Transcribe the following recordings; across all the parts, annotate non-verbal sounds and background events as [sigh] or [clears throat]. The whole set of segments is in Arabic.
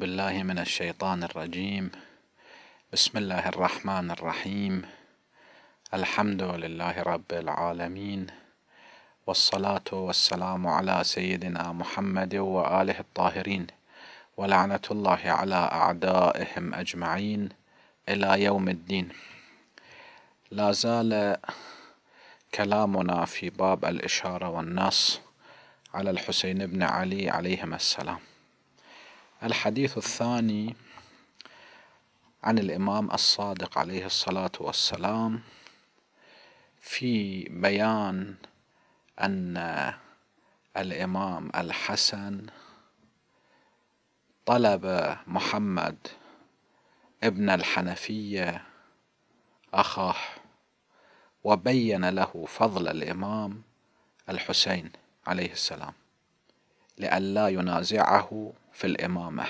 بالله من الشيطان الرجيم بسم الله الرحمن الرحيم الحمد لله رب العالمين والصلاة والسلام على سيدنا محمد وآله الطاهرين ولعنة الله على أعدائهم أجمعين إلى يوم الدين لا زال كلامنا في باب الإشارة والنص على الحسين بن علي عليهما السلام الحديث الثاني عن الإمام الصادق عليه الصلاة والسلام في بيان أن الإمام الحسن طلب محمد ابن الحنفية أخاه وبين له فضل الإمام الحسين عليه السلام لئلا ينازعه في الإمامة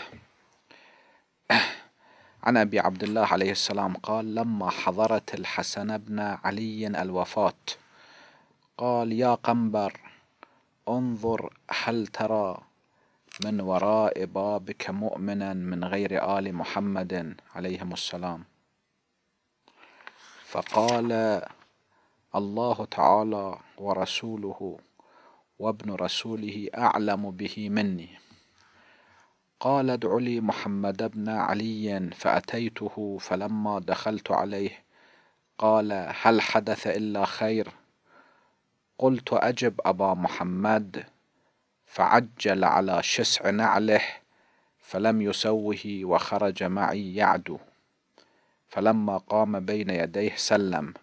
[clears throat] عن أبي عبد الله عليه السلام قال لما حضرت الحسن بن علي الوفاة قال يا قنبر انظر هل ترى من وراء بابك مؤمنا من غير آل محمد عليهم السلام فقال الله تعالى ورسوله وابن رسوله أعلم به مني قال ادع لي محمد بن علي فأتيته فلما دخلت عليه قال هل حدث إلا خير قلت أجب أبا محمد فعجل على شسع نعله فلم يسوه وخرج معي يعدو فلما قام بين يديه سلم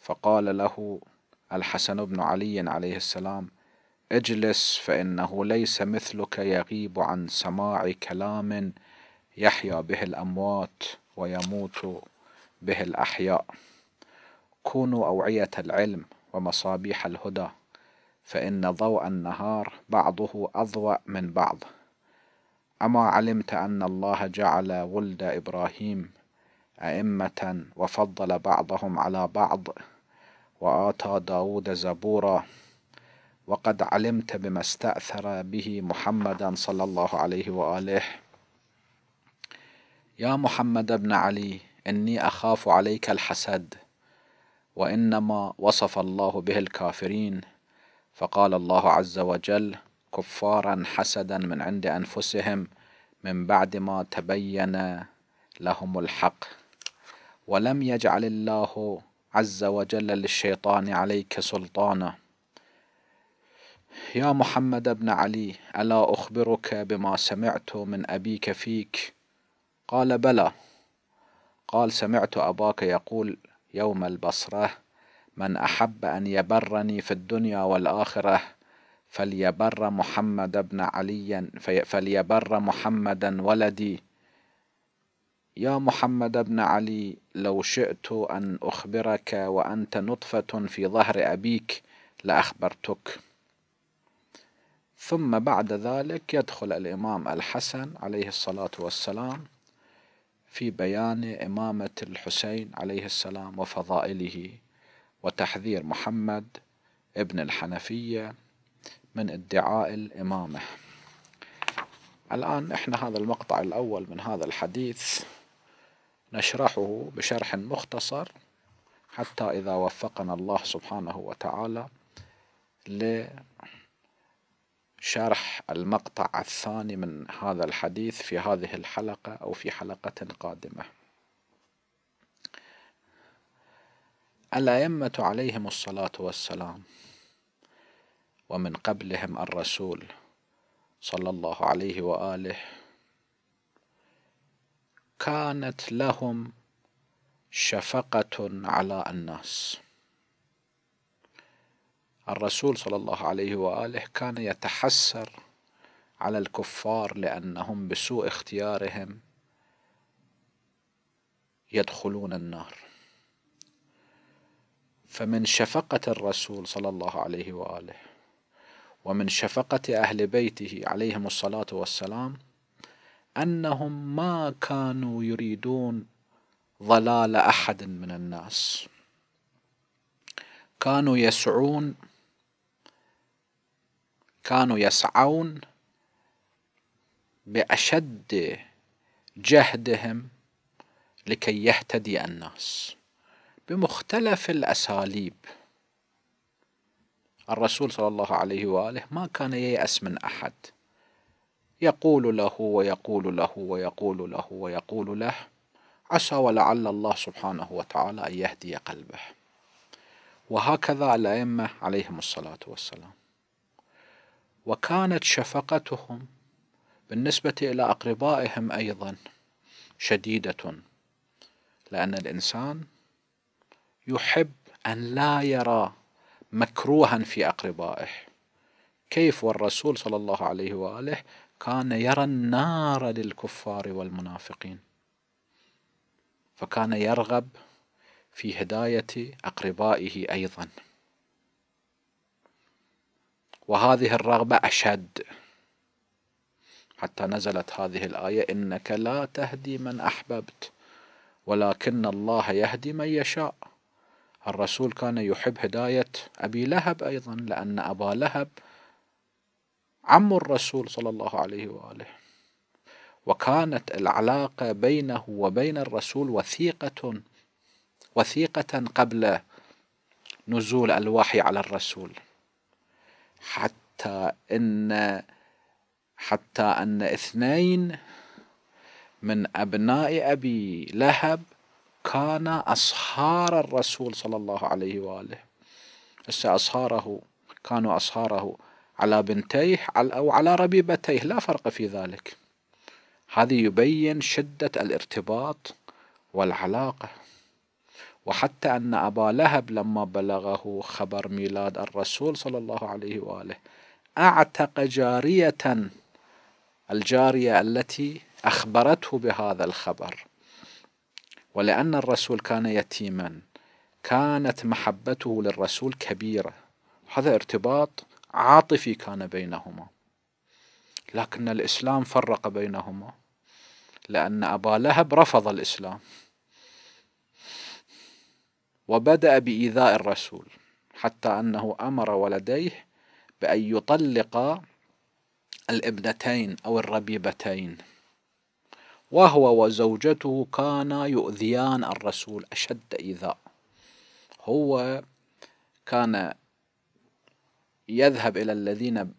فقال له الحسن بن علي عليه السلام اجلس فإنه ليس مثلك يغيب عن سماع كلام يحيا به الأموات ويموت به الأحياء كونوا أوعية العلم ومصابيح الهدى فإن ضوء النهار بعضه أضوأ من بعض أما علمت أن الله جعل ولد إبراهيم أئمة وفضل بعضهم على بعض وآتى داود زبورا وقد علمت بما استأثر به محمدا صلى الله عليه وآله يا محمد بن علي إني أخاف عليك الحسد وإنما وصف الله به الكافرين فقال الله عز وجل كفارا حسدا من عند أنفسهم من بعد ما تبين لهم الحق ولم يجعل الله عز وجل للشيطان عليك سلطانه يا محمد بن علي الا اخبرك بما سمعت من ابيك فيك قال بلى قال سمعت اباك يقول يوم البصره من احب ان يبرني في الدنيا والاخره فليبر محمد بن علي فليبر محمدا ولدي يا محمد بن علي لو شئت ان اخبرك وانت نطفه في ظهر ابيك لاخبرتك ثم بعد ذلك يدخل الإمام الحسن عليه الصلاة والسلام في بيان إمامة الحسين عليه السلام وفضائله وتحذير محمد ابن الحنفية من ادعاء الإمامة الآن إحنا هذا المقطع الأول من هذا الحديث نشرحه بشرح مختصر حتى إذا وفقنا الله سبحانه وتعالى ل شرح المقطع الثاني من هذا الحديث في هذه الحلقة أو في حلقة قادمة الأئمة عليهم الصلاة والسلام ومن قبلهم الرسول صلى الله عليه وآله كانت لهم شفقة على الناس الرسول صلى الله عليه واله كان يتحسر على الكفار لانهم بسوء اختيارهم يدخلون النار فمن شفقه الرسول صلى الله عليه واله ومن شفقه اهل بيته عليهم الصلاه والسلام انهم ما كانوا يريدون ضلال احد من الناس كانوا يسعون كانوا يسعون بأشد جهدهم لكي يهتدي الناس بمختلف الأساليب الرسول صلى الله عليه وآله ما كان ييأس من أحد يقول له ويقول له ويقول له ويقول له عسى ولعل الله سبحانه وتعالى أن يهدي قلبه وهكذا الأئمة عليهم الصلاة والسلام وكانت شفقتهم بالنسبة إلى أقربائهم أيضا شديدة لأن الإنسان يحب أن لا يرى مكروها في أقربائه كيف والرسول صلى الله عليه وآله كان يرى النار للكفار والمنافقين فكان يرغب في هداية أقربائه أيضا وهذه الرغبة أشد حتى نزلت هذه الآية إنك لا تهدي من أحببت ولكن الله يهدي من يشاء الرسول كان يحب هداية أبي لهب أيضا لأن أبا لهب عم الرسول صلى الله عليه وآله وكانت العلاقة بينه وبين الرسول وثيقة وثيقة قبل نزول الوحي على الرسول حتى ان حتى ان اثنين من ابناء ابي لهب كانا اصهار الرسول صلى الله عليه واله هسه اصهاره كانوا اصهاره على بنتيه او على ربيبتيه لا فرق في ذلك هذه يبين شده الارتباط والعلاقه وحتى أن أبا لهب لما بلغه خبر ميلاد الرسول صلى الله عليه وآله أعتق جارية الجارية التي أخبرته بهذا الخبر ولأن الرسول كان يتيما كانت محبته للرسول كبيرة هذا ارتباط عاطفي كان بينهما لكن الإسلام فرق بينهما لأن أبا لهب رفض الإسلام وبدأ بإيذاء الرسول حتى أنه أمر ولديه بأن يطلق الابنتين أو الربيبتين وهو وزوجته كانا يؤذيان الرسول أشد إيذاء هو كان يذهب إلى الذين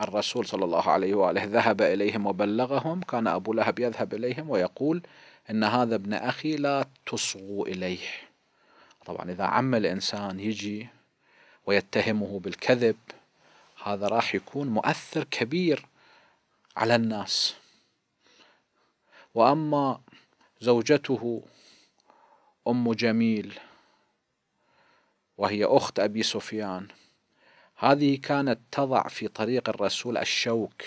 الرسول صلى الله عليه وآله ذهب إليهم وبلغهم كان أبو لهب يذهب إليهم ويقول إن هذا ابن أخي لا تصغوا إليه طبعا إذا عم الإنسان يجي ويتهمه بالكذب هذا راح يكون مؤثر كبير على الناس وأما زوجته أم جميل وهي أخت أبي سفيان هذه كانت تضع في طريق الرسول الشوك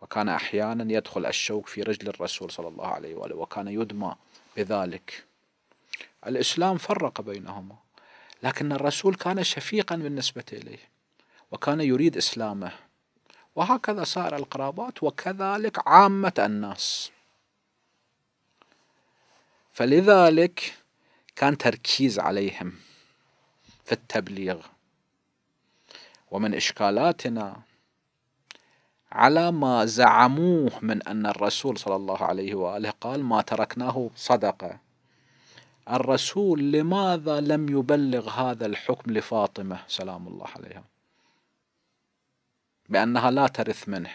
وكان أحيانا يدخل الشوك في رجل الرسول صلى الله عليه وآله وكان يدمى بذلك الإسلام فرق بينهما لكن الرسول كان شفيقا بالنسبة إليه وكان يريد إسلامه وهكذا سائر القرابات وكذلك عامة الناس فلذلك كان تركيز عليهم في التبليغ ومن إشكالاتنا على ما زعموه من أن الرسول صلى الله عليه وآله قال ما تركناه صدقة الرسول لماذا لم يبلغ هذا الحكم لفاطمة سلام الله عليها بأنها لا ترث منه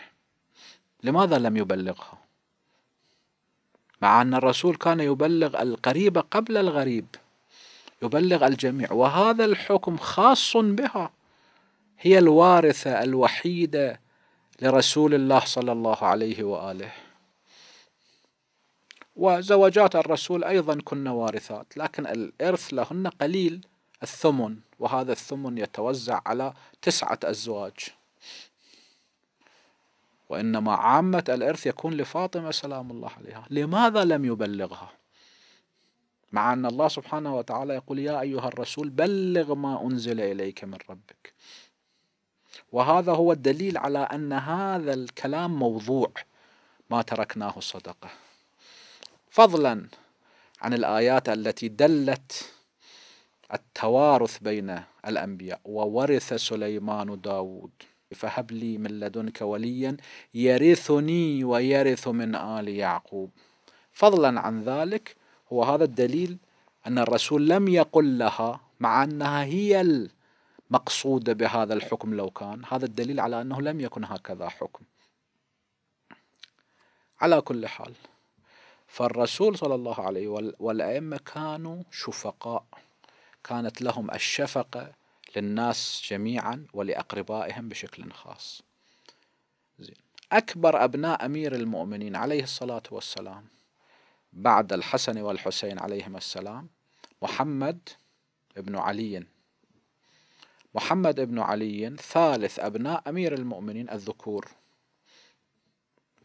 لماذا لم يبلغها مع أن الرسول كان يبلغ القريب قبل الغريب يبلغ الجميع وهذا الحكم خاص بها هي الوارثة الوحيدة لرسول الله صلى الله عليه وآله وزوجات الرسول أيضا كن وارثات لكن الإرث لهن قليل الثمن وهذا الثمن يتوزع على تسعة أزواج وإنما عامة الإرث يكون لفاطمة سلام الله عليها لماذا لم يبلغها مع أن الله سبحانه وتعالى يقول يا أيها الرسول بلغ ما أنزل إليك من ربك وهذا هو الدليل على أن هذا الكلام موضوع ما تركناه صدقه فضلا عن الآيات التي دلت التوارث بين الأنبياء وورث سليمان داود فهب لي من لدنك وليا يرثني ويرث من آل يعقوب فضلا عن ذلك هو هذا الدليل أن الرسول لم يقل لها مع أنها هي المقصودة بهذا الحكم لو كان هذا الدليل على أنه لم يكن هكذا حكم على كل حال فالرسول صلى الله عليه والأئمة كانوا شفقاء كانت لهم الشفقة للناس جميعا ولأقربائهم بشكل خاص زين. أكبر أبناء أمير المؤمنين عليه الصلاة والسلام بعد الحسن والحسين عليهما السلام محمد بن علي محمد بن علي ثالث أبناء أمير المؤمنين الذكور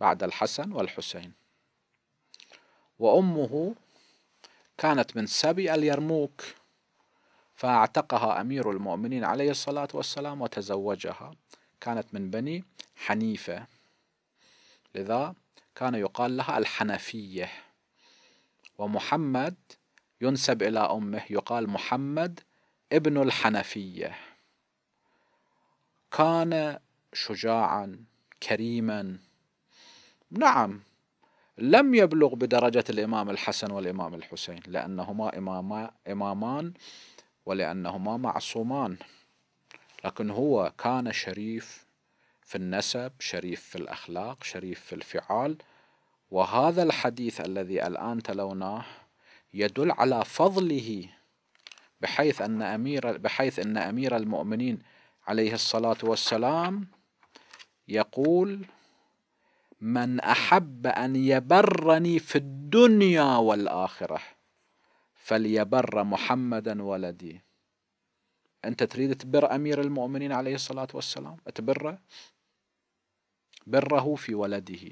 بعد الحسن والحسين وأمه كانت من سبي اليرموك فاعتقها أمير المؤمنين عليه الصلاة والسلام وتزوجها كانت من بني حنيفة لذا كان يقال لها الحنفية ومحمد ينسب إلى أمه يقال محمد ابن الحنفية كان شجاعا كريما نعم لم يبلغ بدرجة الإمام الحسن والإمام الحسين لأنهما إماما إمامان ولأنهما معصومان لكن هو كان شريف في النسب شريف في الأخلاق شريف في الفعال وهذا الحديث الذي الآن تلوناه يدل على فضله بحيث أن أمير بحيث أن أمير المؤمنين عليه الصلاة والسلام يقول من احب ان يبرني في الدنيا والاخره فليبر محمدا ولدي انت تريد تبر امير المؤمنين عليه الصلاه والسلام تبره بره في ولده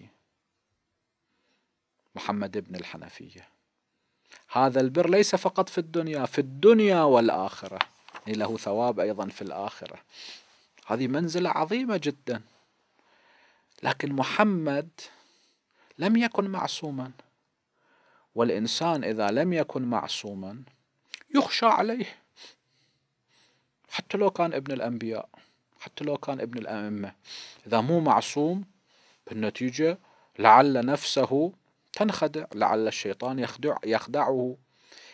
محمد بن الحنفيه هذا البر ليس فقط في الدنيا في الدنيا والاخره له ثواب ايضا في الاخره هذه منزله عظيمه جدا لكن محمد لم يكن معصوما والإنسان إذا لم يكن معصوما يخشى عليه حتى لو كان ابن الأنبياء حتى لو كان ابن الأئمة إذا مو معصوم بالنتيجة لعل نفسه تنخدع لعل الشيطان يخدع يخدعه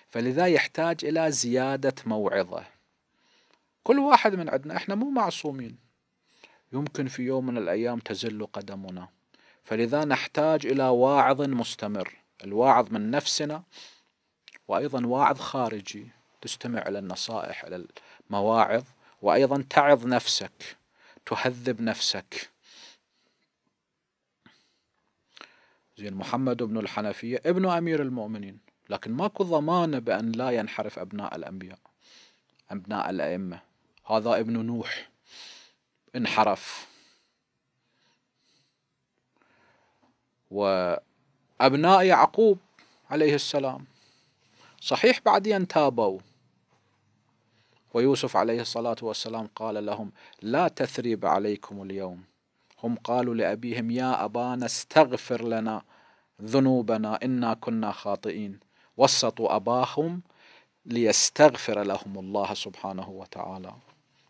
فلذا يحتاج إلى زيادة موعظة كل واحد من عندنا احنا مو معصومين يمكن في يوم من الأيام تزل قدمنا فلذا نحتاج إلى واعظ مستمر الواعظ من نفسنا وأيضا واعظ خارجي تستمع إلى النصائح إلى المواعظ وأيضا تعظ نفسك تهذب نفسك زين محمد بن الحنفية ابن أمير المؤمنين لكن ماكو ضمانة بأن لا ينحرف أبناء الأنبياء أبناء الأئمة هذا ابن نوح انحرف وأبناء يعقوب عليه السلام صحيح بعدين تابوا ويوسف عليه الصلاة والسلام قال لهم لا تثريب عليكم اليوم هم قالوا لأبيهم يا أبانا استغفر لنا ذنوبنا إنا كنا خاطئين وسطوا أباهم ليستغفر لهم الله سبحانه وتعالى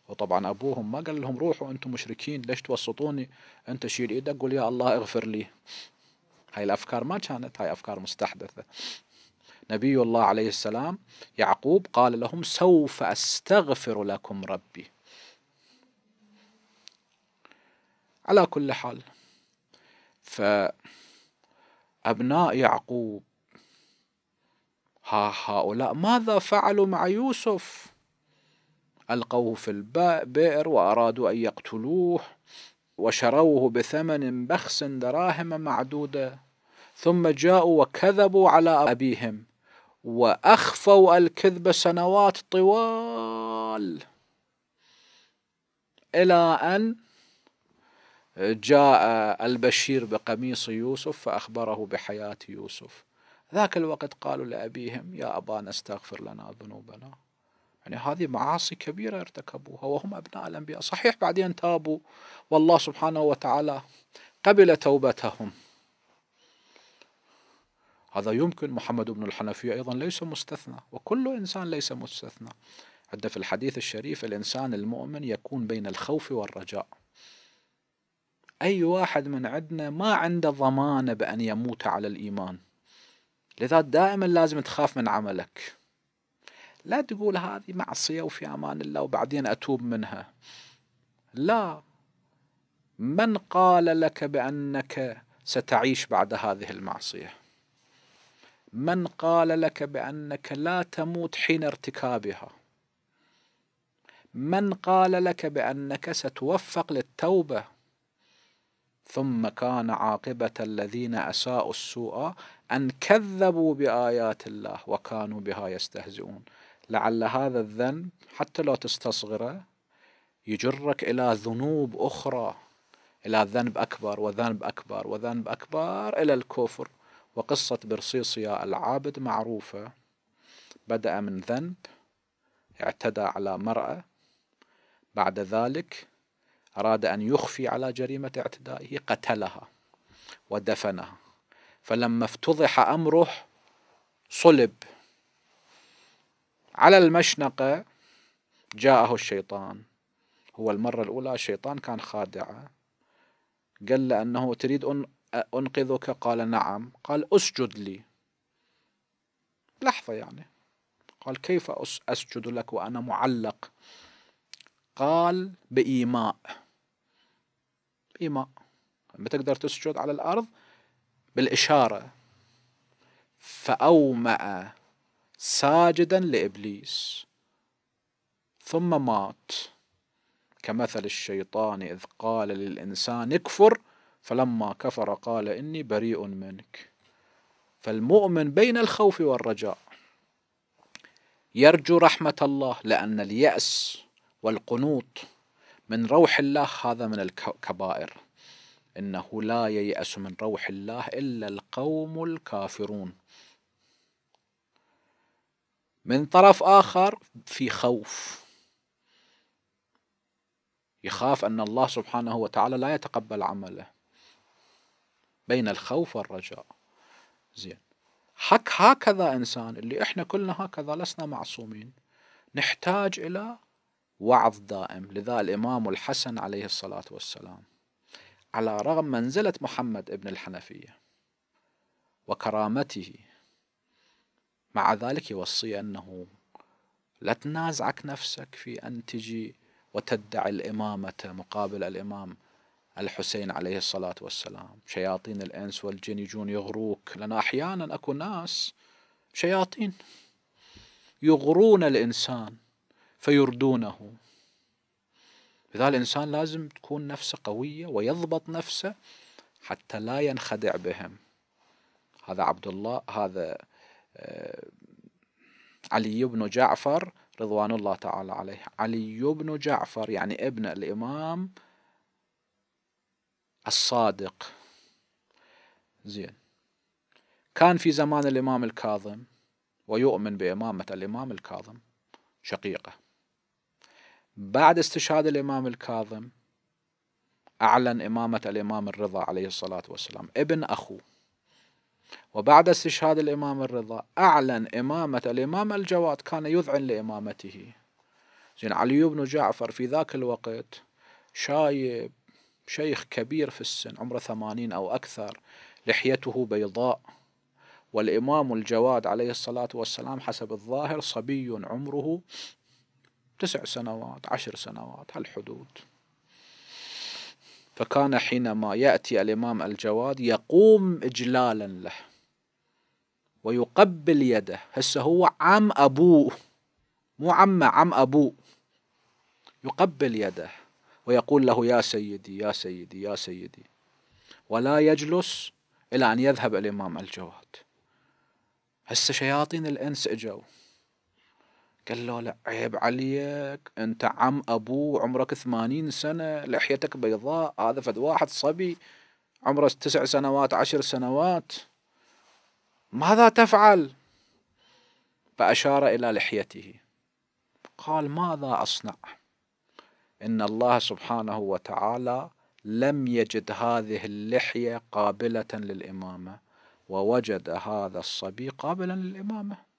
وطبعا أبوهم ما قال لهم روحوا أنتم مشركين ليش توسطوني أنت شيل إيدك قول يا الله اغفر لي هاي الأفكار ما كانت هاي أفكار مستحدثة نبي الله عليه السلام يعقوب قال لهم سوف أستغفر لكم ربي على كل حال فأبناء يعقوب ها هؤلاء ماذا فعلوا مع يوسف ألقوه في البئر وأرادوا أن يقتلوه وشروه بثمن بخس دراهم معدودة ثم جاءوا وكذبوا على أبيهم وأخفوا الكذب سنوات طوال إلى أن جاء البشير بقميص يوسف فأخبره بحياة يوسف ذاك الوقت قالوا لأبيهم يا أبانا استغفر لنا ذنوبنا يعني هذه معاصي كبيرة ارتكبوها وهم أبناء الأنبياء صحيح بعدين تابوا والله سبحانه وتعالى قبل توبتهم هذا يمكن محمد بن الحنفية أيضا ليس مستثنى وكل إنسان ليس مستثنى حتى في الحديث الشريف الإنسان المؤمن يكون بين الخوف والرجاء أي واحد من عندنا ما عنده ضمانة بأن يموت على الإيمان لذا دائما لازم تخاف من عملك لا تقول هذه معصية وفي أمان الله وبعدين أتوب منها لا من قال لك بأنك ستعيش بعد هذه المعصية من قال لك بأنك لا تموت حين ارتكابها من قال لك بأنك ستوفق للتوبة ثم كان عاقبة الذين أساءوا السوء أن كذبوا بآيات الله وكانوا بها يستهزئون لعل هذا الذنب حتى لو تستصغره يجرك إلى ذنوب أخرى إلى ذنب أكبر وذنب أكبر وذنب أكبر إلى الكفر وقصة برصيصيا العابد معروفة بدأ من ذنب اعتدى على مرأة بعد ذلك أراد أن يخفي على جريمة اعتدائه قتلها ودفنها فلما افتضح أمره صلب على المشنقة جاءه الشيطان هو المرة الأولى الشيطان كان خادعه قال له أنه تريد أن أنقذك قال نعم قال أسجد لي لحظة يعني قال كيف أسجد لك وأنا معلق قال بإيماء بإيماء ما تقدر تسجد على الأرض بالإشارة فأومأ ساجدا لابليس ثم مات كمثل الشيطان اذ قال للانسان اكفر فلما كفر قال اني بريء منك فالمؤمن بين الخوف والرجاء يرجو رحمه الله لان الياس والقنوط من روح الله هذا من الكبائر انه لا ييأس من روح الله الا القوم الكافرون من طرف آخر في خوف يخاف أن الله سبحانه وتعالى لا يتقبل عمله بين الخوف والرجاء زين حك هكذا إنسان اللي إحنا كلنا هكذا لسنا معصومين نحتاج إلى وعظ دائم لذا الإمام الحسن عليه الصلاة والسلام على رغم منزلة محمد ابن الحنفية وكرامته مع ذلك يوصي أنه لا تنازعك نفسك في أن تجي وتدعي الإمامة مقابل الإمام الحسين عليه الصلاة والسلام شياطين الإنس والجن يجون يغروك لأن أحيانا أكو ناس شياطين يغرون الإنسان فيردونه لذا الإنسان لازم تكون نفسه قوية ويضبط نفسه حتى لا ينخدع بهم هذا عبد الله هذا آه، علي بن جعفر رضوان الله تعالى عليه علي بن جعفر يعني ابن الإمام الصادق زين كان في زمان الإمام الكاظم ويؤمن بإمامة الإمام الكاظم شقيقة بعد استشهاد الإمام الكاظم أعلن إمامة الإمام الرضا عليه الصلاة والسلام ابن أخوه وبعد استشهاد الإمام الرضا أعلن إمامة الإمام الجواد كان يذعن لإمامته زين علي بن جعفر في ذاك الوقت شايب شيخ كبير في السن عمره ثمانين أو أكثر لحيته بيضاء والإمام الجواد عليه الصلاة والسلام حسب الظاهر صبي عمره تسع سنوات عشر سنوات هالحدود فكان حينما يأتي الإمام الجواد يقوم إجلالا له ويقبل يده هسه هو عم أبوه مو عمه عم أبوه يقبل يده ويقول له يا سيدي يا سيدي يا سيدي ولا يجلس إلى أن يذهب الإمام الجواد هسه شياطين الإنس إجوا قال له لا عيب عليك انت عم ابوه عمرك ثمانين سنة لحيتك بيضاء هذا فد واحد صبي عمره تسع سنوات عشر سنوات ماذا تفعل فأشار إلى لحيته قال ماذا أصنع إن الله سبحانه وتعالى لم يجد هذه اللحية قابلة للإمامة ووجد هذا الصبي قابلا للإمامة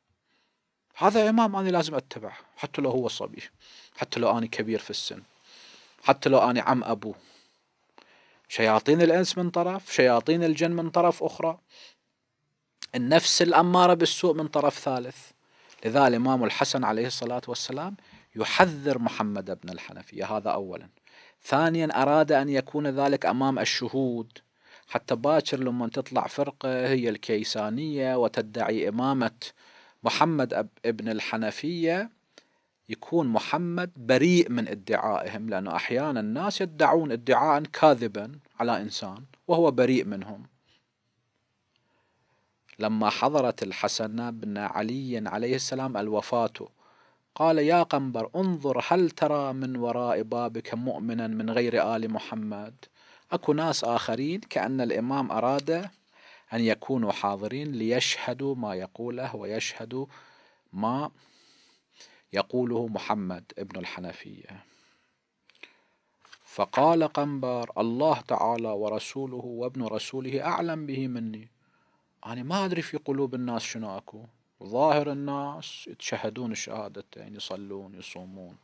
هذا إمام أنا لازم أتبعه حتى لو هو صبي حتى لو أنا كبير في السن حتى لو أنا عم أبوه شياطين الإنس من طرف شياطين الجن من طرف أخرى النفس الأمارة بالسوء من طرف ثالث لذا الإمام الحسن عليه الصلاة والسلام يحذر محمد بن الحنفية هذا أولا ثانيا أراد أن يكون ذلك أمام الشهود حتى باكر لما تطلع فرقة هي الكيسانية وتدعي إمامة محمد ابن الحنفية يكون محمد بريء من ادعائهم لأنه أحيانا الناس يدعون ادعاء كاذبا على إنسان وهو بريء منهم لما حضرت الحسن بن علي عليه السلام الوفاة قال يا قنبر انظر هل ترى من وراء بابك مؤمنا من غير آل محمد أكو ناس آخرين كأن الإمام أراد أن يكونوا حاضرين ليشهدوا ما يقوله ويشهدوا ما يقوله محمد ابن الحنفية فقال قنبر الله تعالى ورسوله وابن رسوله أعلم به مني أنا ما أدري في قلوب الناس شنو أكو ظاهر الناس يتشهدون شهادتين يعني يصلون يصومون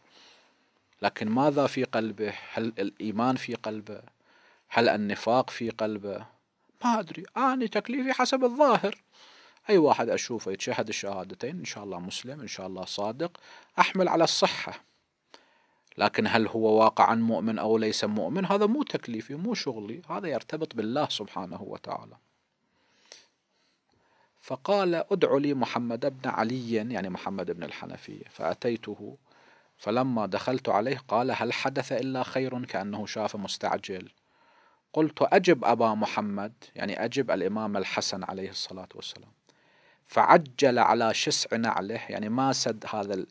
لكن ماذا في قلبه هل الإيمان في قلبه هل النفاق في قلبه ما أدري أنا تكليفي حسب الظاهر أي واحد أشوفه يتشهد الشهادتين إن شاء الله مسلم إن شاء الله صادق أحمل على الصحة لكن هل هو واقعا مؤمن أو ليس مؤمن هذا مو تكليفي مو شغلي هذا يرتبط بالله سبحانه وتعالى فقال ادع لي محمد بن علي يعني محمد بن الحنفية فأتيته فلما دخلت عليه قال هل حدث إلا خير كأنه شاف مستعجل قلت أجب أبا محمد يعني أجب الإمام الحسن عليه الصلاة والسلام فعجل على شسع نعله يعني ما سد هذا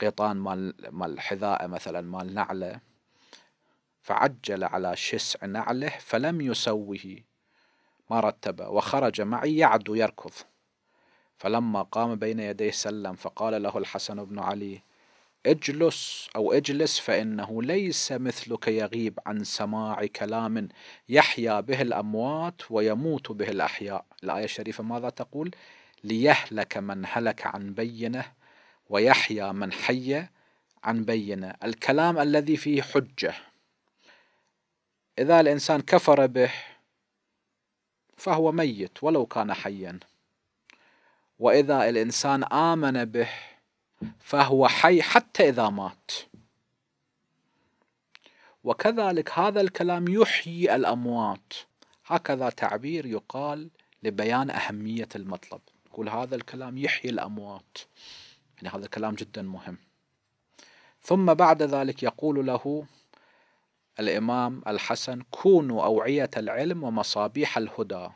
القيطان مال مال حذاءه مثلا مال نعله فعجل على شسع نعله فلم يسوه ما رتبه وخرج معي يعدو يركض فلما قام بين يديه سلم فقال له الحسن بن علي اجلس أو اجلس فإنه ليس مثلك يغيب عن سماع كلام يحيا به الأموات ويموت به الأحياء الآية الشريفة ماذا تقول؟ ليهلك من هلك عن بينه ويحيا من حي عن بينه الكلام الذي فيه حجة إذا الإنسان كفر به فهو ميت ولو كان حيا وإذا الإنسان آمن به فهو حي حتى إذا مات وكذلك هذا الكلام يحيي الأموات هكذا تعبير يقال لبيان أهمية المطلب يقول هذا الكلام يحيي الأموات يعني هذا الكلام جدا مهم ثم بعد ذلك يقول له الإمام الحسن كونوا أوعية العلم ومصابيح الهدى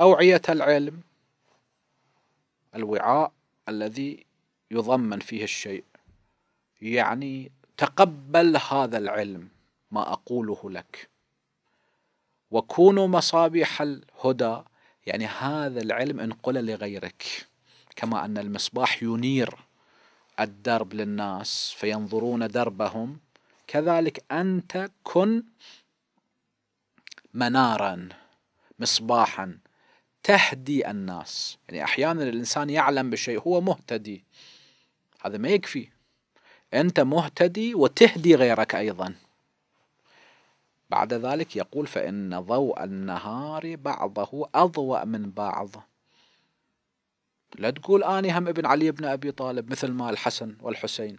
أوعية العلم الوعاء الذي يضمن فيه الشيء يعني تقبل هذا العلم ما اقوله لك وكونوا مصابيح الهدى يعني هذا العلم انقل لغيرك كما ان المصباح ينير الدرب للناس فينظرون دربهم كذلك انت كن منارا مصباحا تهدي الناس يعني أحيانا الإنسان يعلم بشيء هو مهتدي هذا ما يكفي أنت مهتدي وتهدي غيرك أيضا بعد ذلك يقول فإن ضوء النهار بعضه أضوأ من بعض لا تقول أني هم ابن علي بن أبي طالب مثل ما الحسن والحسين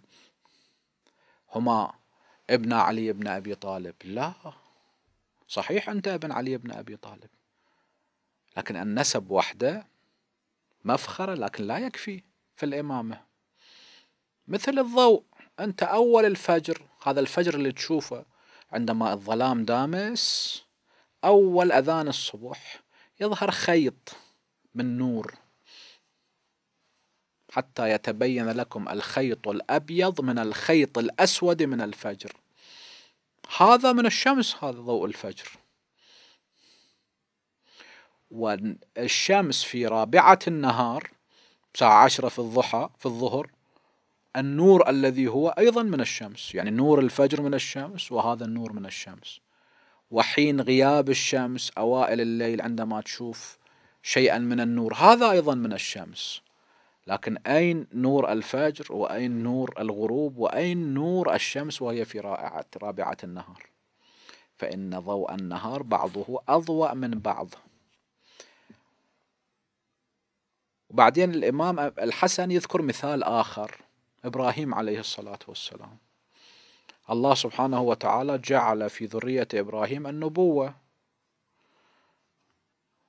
هما ابن علي بن أبي طالب لا صحيح أنت ابن علي بن أبي طالب لكن النسب وحده مفخرة لكن لا يكفي في الإمامة مثل الضوء أنت أول الفجر هذا الفجر اللي تشوفه عندما الظلام دامس أول أذان الصبح يظهر خيط من نور حتى يتبين لكم الخيط الأبيض من الخيط الأسود من الفجر هذا من الشمس هذا ضوء الفجر والشمس في رابعة النهار ساعة عشرة في الضحى في الظهر النور الذي هو أيضا من الشمس يعني نور الفجر من الشمس وهذا النور من الشمس وحين غياب الشمس أوائل الليل عندما تشوف شيئا من النور هذا أيضا من الشمس لكن أين نور الفجر وأين نور الغروب وأين نور الشمس وهي في رائعة رابعة النهار فإن ضوء النهار بعضه أضوأ من بعض وبعدين الإمام الحسن يذكر مثال آخر إبراهيم عليه الصلاة والسلام الله سبحانه وتعالى جعل في ذرية إبراهيم النبوة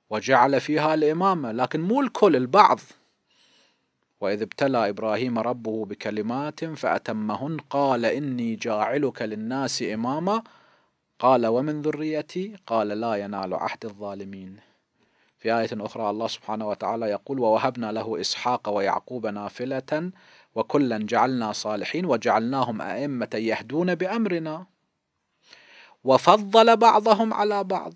وجعل فيها الإمامة لكن مو الكل البعض وإذ ابتلى إبراهيم ربه بكلمات فأتمهن قال إني جاعلك للناس إماما قال ومن ذريتي قال لا ينال عهد الظالمين في آية أخرى الله سبحانه وتعالى يقول ووهبنا له إسحاق ويعقوب نافلة وكلا جعلنا صالحين وجعلناهم أئمة يهدون بأمرنا وفضل بعضهم على بعض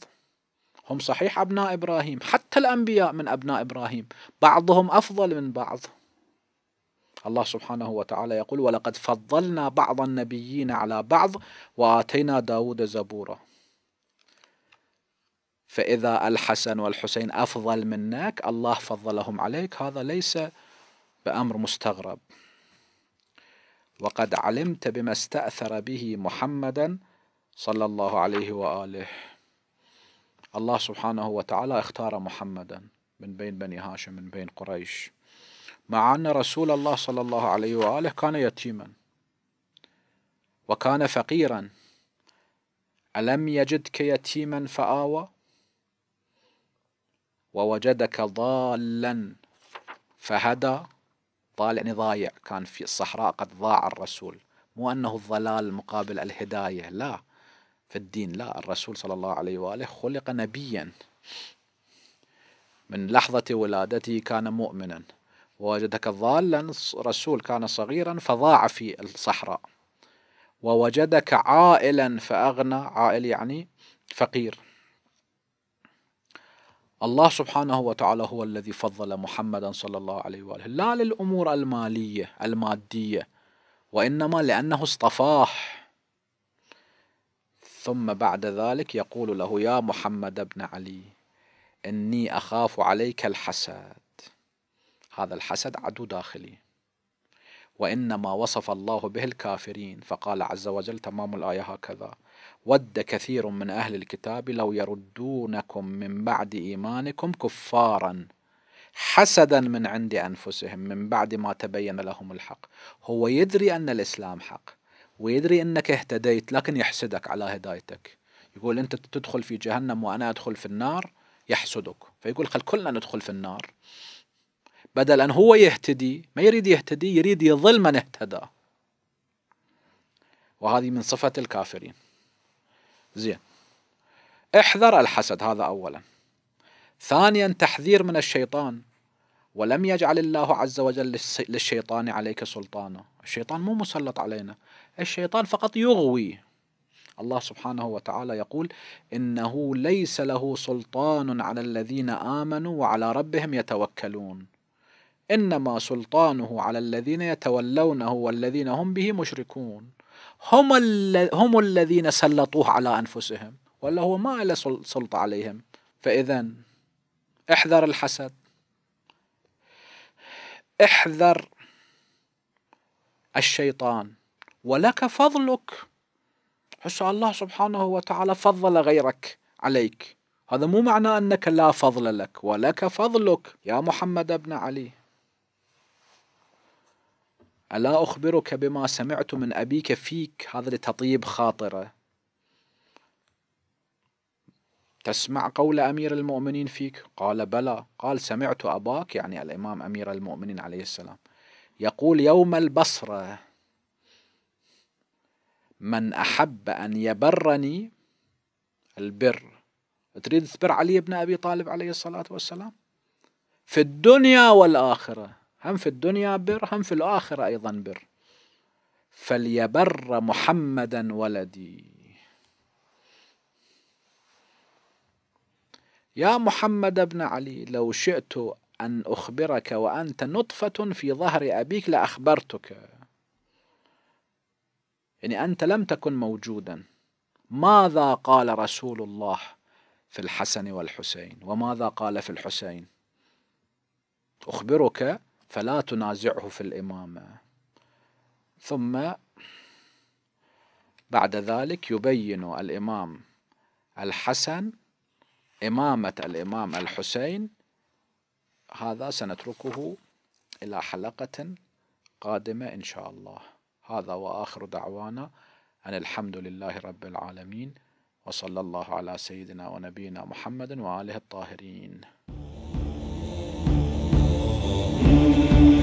هم صحيح أبناء إبراهيم حتى الأنبياء من أبناء إبراهيم بعضهم أفضل من بعض الله سبحانه وتعالى يقول ولقد فضلنا بعض النبيين على بعض وآتينا داود زبورا فإذا الحسن والحسين أفضل منك الله فضلهم عليك هذا ليس بأمر مستغرب وقد علمت بما استأثر به محمدا صلى الله عليه وآله الله سبحانه وتعالى اختار محمدا من بين بني هاشم من بين قريش مع أن رسول الله صلى الله عليه وآله كان يتيما وكان فقيرا ألم يجدك يتيما فآوى ووجدك ضالا فهدى ضال يعني ضايع كان في الصحراء قد ضاع الرسول مو أنه الضلال مقابل الهداية لا في الدين لا الرسول صلى الله عليه وآله خلق نبيا من لحظة ولادته كان مؤمنا ووجدك ضالا رسول كان صغيرا فضاع في الصحراء ووجدك عائلا فأغنى عائل يعني فقير الله سبحانه وتعالى هو الذي فضل محمدا صلى الله عليه واله لا للامور الماليه الماديه وانما لانه اصطفاه ثم بعد ذلك يقول له يا محمد بن علي اني اخاف عليك الحسد هذا الحسد عدو داخلي وانما وصف الله به الكافرين فقال عز وجل تمام الايه هكذا ود كثير من أهل الكتاب لو يردونكم من بعد إيمانكم كفارا حسدا من عند أنفسهم من بعد ما تبين لهم الحق هو يدري أن الإسلام حق ويدري أنك اهتديت لكن يحسدك على هدايتك يقول أنت تدخل في جهنم وأنا أدخل في النار يحسدك فيقول خل كلنا ندخل في النار بدل أن هو يهتدي ما يريد يهتدي يريد يظل من اهتدى وهذه من صفة الكافرين زين احذر الحسد هذا أولا ثانيا تحذير من الشيطان ولم يجعل الله عز وجل للشيطان عليك سلطانا الشيطان مو مسلط علينا الشيطان فقط يغوي الله سبحانه وتعالى يقول إنه ليس له سلطان على الذين آمنوا وعلى ربهم يتوكلون إنما سلطانه على الذين يتولونه والذين هم به مشركون هم هم الذين سلطوه على انفسهم ولا هو ما له سلطه عليهم فاذا احذر الحسد احذر الشيطان ولك فضلك حس الله سبحانه وتعالى فضل غيرك عليك هذا مو معنى أنك لا فضل لك ولك فضلك يا محمد بن علي ألا أخبرك بما سمعت من أبيك فيك هذا لتطيب خاطره تسمع قول أمير المؤمنين فيك قال بلى قال سمعت أباك يعني الإمام أمير المؤمنين عليه السلام يقول يوم البصرة من أحب أن يبرني البر تريد تبر علي بن أبي طالب عليه الصلاة والسلام في الدنيا والآخرة هم في الدنيا بر هم في الآخرة أيضا بر فليبر محمدا ولدي يا محمد بن علي لو شئت أن أخبرك وأنت نطفة في ظهر أبيك لأخبرتك يعني أنت لم تكن موجودا ماذا قال رسول الله في الحسن والحسين وماذا قال في الحسين أخبرك فلا تنازعه في الإمامة ثم بعد ذلك يبين الإمام الحسن إمامة الإمام الحسين هذا سنتركه إلى حلقة قادمة إن شاء الله هذا وآخر دعوانا أن الحمد لله رب العالمين وصلى الله على سيدنا ونبينا محمد وآله الطاهرين you.